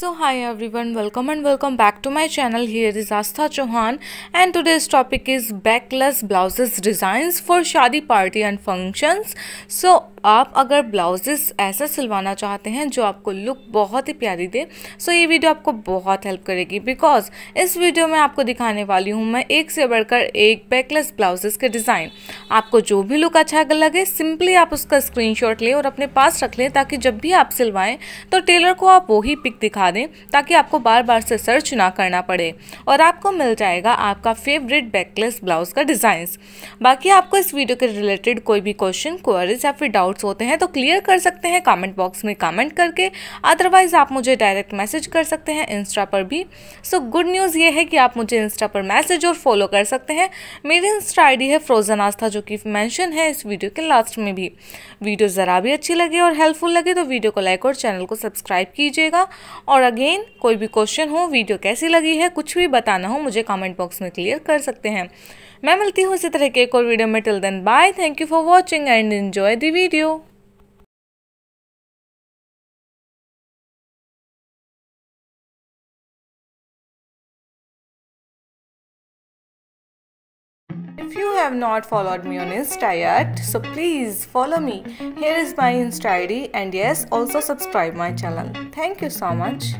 So hi everyone welcome and welcome back to my channel here is Astha Chauhan and today's topic is backless blouses designs for shadi party and functions. So आप अगर blouses ऐसा सिलवाना चाहते हैं जो आपको look बहुत ही प्यारी दे सो ये वीडियो आपको बहुत हेल्प करेगी बिकॉज इस वीडियो में आपको दिखाने वाली हूँ मैं एक से बढ़कर एक बैकलेस ब्लाउजेस के डिज़ाइन आपको जो भी लुक अच्छा लगे सिंपली आप उसका स्क्रीन लें और अपने पास रख लें ताकि जब भी आप सिलवाएं तो टेलर को आप वही पिक दिखा दें ताकि आपको बार बार से सर्च ना करना पड़े और आपको मिल जाएगा आपका फेवरेट बैकलेस ब्लाउज का डिज़ाइंस बाकी आपको इस वीडियो के रिलेटेड कोई भी क्वेश्चन क्वारीज या फिर डाउट डाउट्स होते हैं तो क्लियर कर सकते हैं कमेंट बॉक्स में कमेंट करके अदरवाइज़ आप मुझे डायरेक्ट मैसेज कर सकते हैं इंस्टा पर भी सो गुड न्यूज़ ये है कि आप मुझे इंस्टा पर मैसेज और फॉलो कर सकते हैं मेरी इंस्टा आईडी है फ्रोजन आस्था जो कि मैंशन है इस वीडियो के लास्ट में भी वीडियो ज़रा भी अच्छी लगे और हेल्पफुल लगे तो वीडियो को लाइक और चैनल को सब्सक्राइब कीजिएगा और अगेन कोई भी क्वेश्चन हो वीडियो कैसी लगी है कुछ भी बताना हो मुझे कमेंट बॉक्स में क्लियर कर सकते हैं मैं मिलती हूँ इसी तरह के एक और वीडियो में till then bye thank you for watching and enjoy the video If you have not followed me on Insta yet, so please follow me. Here is my Insta ID and yes, also subscribe my channel. Thank you so much.